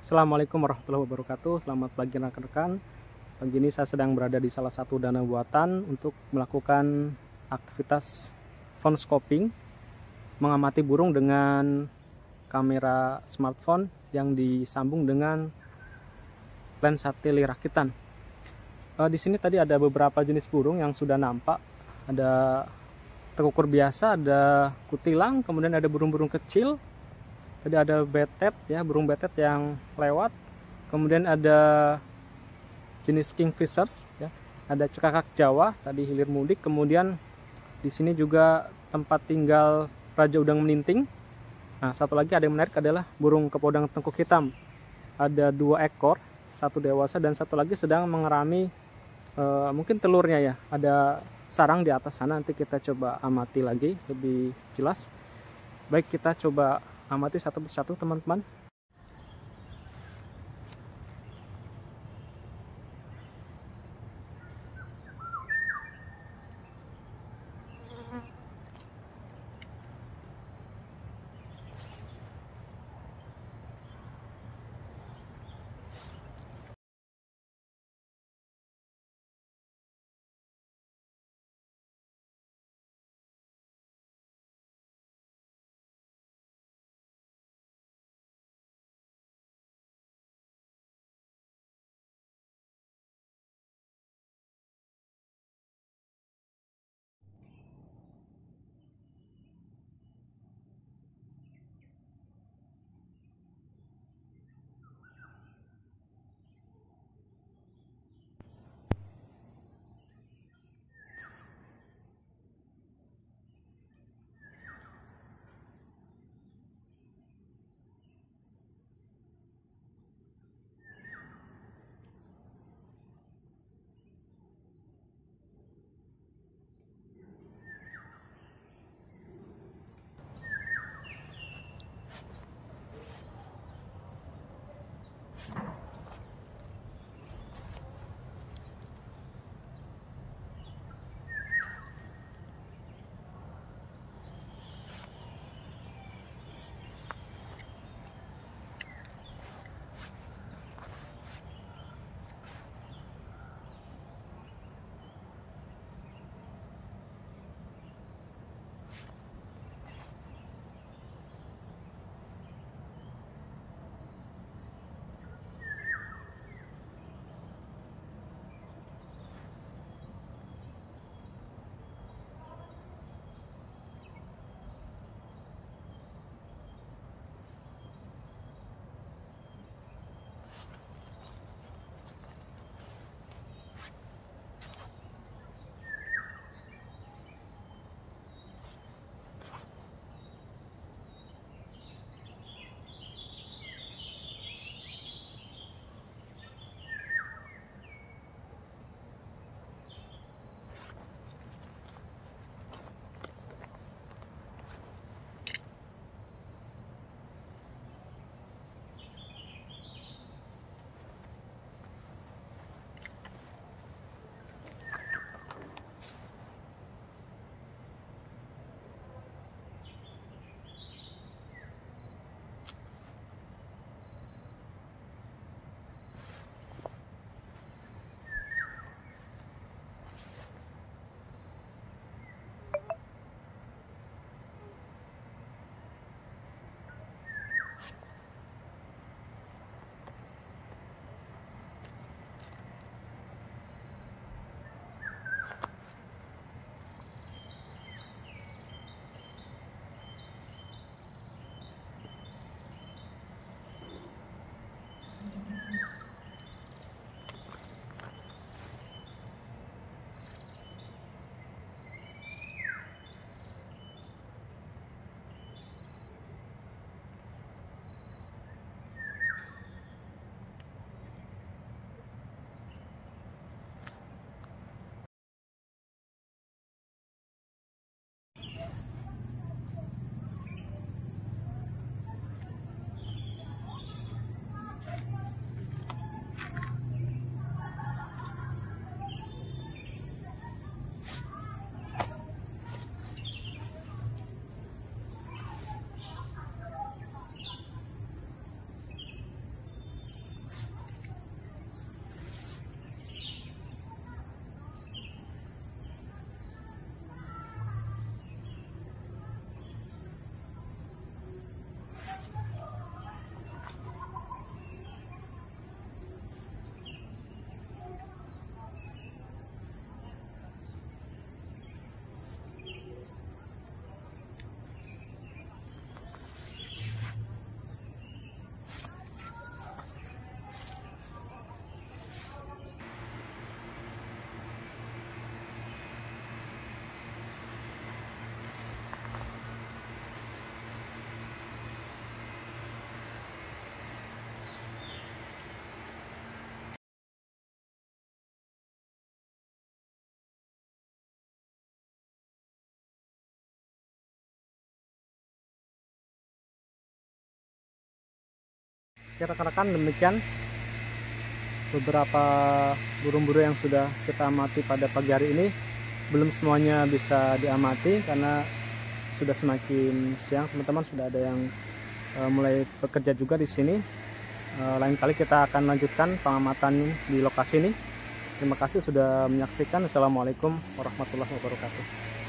Assalamualaikum warahmatullahi wabarakatuh Selamat pagi rekan-rekan Pagi ini saya sedang berada di salah satu danau buatan Untuk melakukan aktivitas phone scoping, Mengamati burung dengan kamera smartphone Yang disambung dengan lensa tele rakitan eh, Di sini tadi ada beberapa jenis burung yang sudah nampak Ada tekukur biasa, ada kutilang Kemudian ada burung-burung kecil Tadi ada betet ya, burung betet yang lewat. Kemudian ada jenis kingfishers ya. Ada cekakak Jawa tadi hilir mudik, kemudian di sini juga tempat tinggal raja udang meninting. Nah, satu lagi ada yang menarik adalah burung kepodang tengkuk hitam. Ada dua ekor, satu dewasa dan satu lagi sedang mengerami e, mungkin telurnya ya. Ada sarang di atas sana nanti kita coba amati lagi lebih jelas. Baik, kita coba amati satu persatu teman-teman Oke rekan-rekan demikian beberapa burung-burung yang sudah kita amati pada pagi hari ini belum semuanya bisa diamati karena sudah semakin siang teman-teman sudah ada yang e, mulai bekerja juga di sini e, lain kali kita akan lanjutkan pengamatan di lokasi ini terima kasih sudah menyaksikan assalamualaikum warahmatullahi wabarakatuh